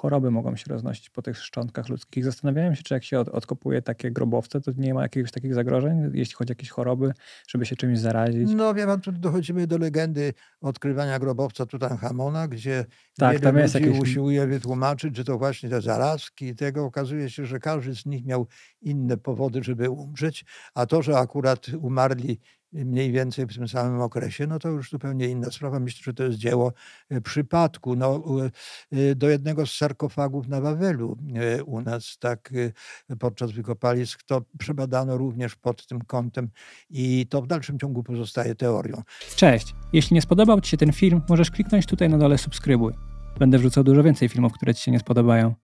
choroby mogą się roznosić po tych szczątkach ludzkich. Zastanawiałem się, czy jak się od, odkopuje takie grobowce, to nie ma jakichś takich zagrożeń, jeśli chodzi o jakieś choroby, żeby się czymś zarazić. No wie pan, tu dochodzimy do legendy odkrywania grobowca Tutanchamona, gdzie tak, wiele tam jest ludzi jakieś... usiłuje wytłumaczyć, że to właśnie te zarazki i tego. Okazuje się, że każdy z nich miał inne powody, żeby umrzeć, a to, że akurat umarli mniej więcej w tym samym okresie, no to już zupełnie inna sprawa. Myślę, że to jest dzieło e, przypadku. No, e, do jednego z sarkofagów na Wawelu e, u nas, tak podczas wykopalisk, to przebadano również pod tym kątem i to w dalszym ciągu pozostaje teorią. Cześć! Jeśli nie spodobał Ci się ten film, możesz kliknąć tutaj na dole subskrybuj. Będę wrzucał dużo więcej filmów, które Ci się nie spodobają.